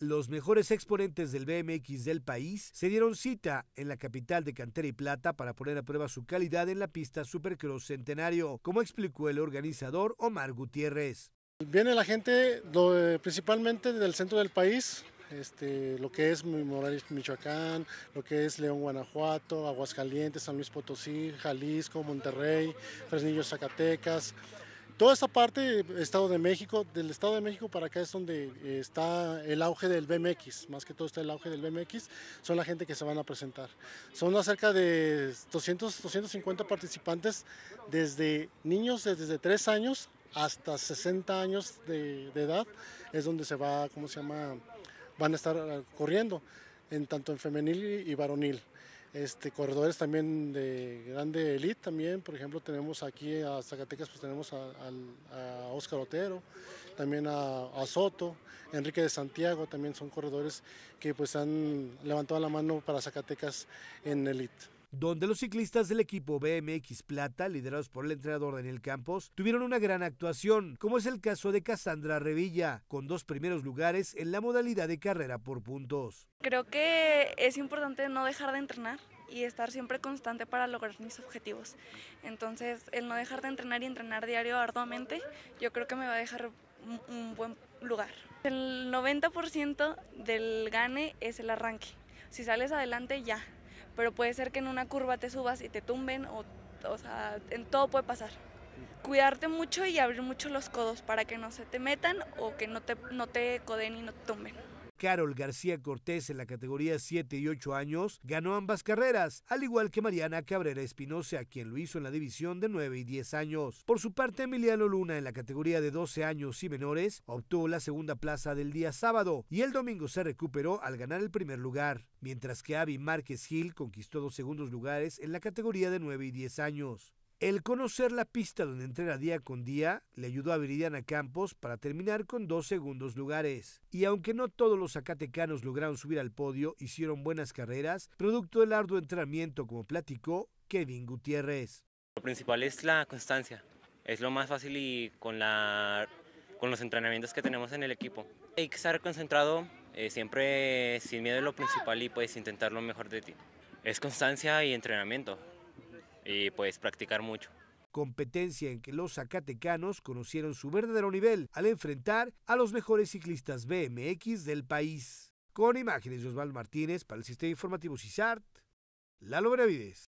los mejores exponentes del BMX del país se dieron cita en la capital de Cantera y Plata para poner a prueba su calidad en la pista Supercross Centenario, como explicó el organizador Omar Gutiérrez. Viene la gente eh, principalmente del centro del país, este, lo que es Michoacán, lo que es León, Guanajuato, Aguascalientes, San Luis Potosí, Jalisco, Monterrey, Fresnillo, Zacatecas toda esta parte, Estado de México, del Estado de México para acá es donde eh, está el auge del BMX, más que todo está el auge del BMX, son la gente que se van a presentar. Son acerca de 200, 250 participantes, desde niños desde 3 años hasta 60 años de, edad, es donde se va, ¿cómo se llama? Van a estar eh, corriendo, en tanto en femenil y varonil. Este, corredores también de grande elite también, por ejemplo tenemos aquí a Zacatecas, pues tenemos a, Oscar Otero, también a, Soto, Enrique de Santiago, también son corredores que pues han levantado la mano para Zacatecas en elite donde los ciclistas del equipo BMX Plata, liderados por el entrenador Daniel Campos, tuvieron una gran actuación, como es el caso de Cassandra Revilla, con dos primeros lugares en la modalidad de carrera por puntos. Creo que es importante no dejar de entrenar y estar siempre constante para lograr mis objetivos. Entonces, el no dejar de entrenar y entrenar diario arduamente, yo creo que me va a dejar un, buen lugar. El 90% del gane es el arranque. Si sales adelante, ya, pero puede ser que en una curva te subas y te tumben, o, o sea, en todo puede pasar. Cuidarte mucho y abrir mucho los codos para que no se te metan o que no te, no te coden y no te tumben. Carol García Cortés en la categoría 7 y 8 años, ganó ambas carreras, al igual que Mariana Cabrera Espinosa, quien lo hizo en la división de 9 y 10 años. Por su parte, Emiliano Luna en la categoría de 12 años y menores obtuvo la segunda plaza del día sábado y el domingo se recuperó al ganar el primer lugar, mientras que Avi Márquez Gil conquistó dos segundos lugares en la categoría de 9 y 10 años. El conocer la pista donde entrena día con día le ayudó a Viridiana Campos para terminar con dos segundos lugares. Y aunque no todos los zacatecanos lograron subir al podio, hicieron buenas carreras, producto del arduo entrenamiento, como platicó Kevin Gutiérrez. Lo principal es la constancia. Es lo más fácil y con, la, con los entrenamientos que tenemos en el equipo. Hay que estar concentrado, eh, siempre sin miedo es lo principal y puedes intentar lo mejor de ti. Es constancia y entrenamiento y puedes practicar mucho competencia en que los zacatecanos conocieron su verdadero nivel al enfrentar a los mejores ciclistas BMX del país. Con imágenes de Osvaldo Martínez para el Sistema Informativo CISART, Lalo Benavides.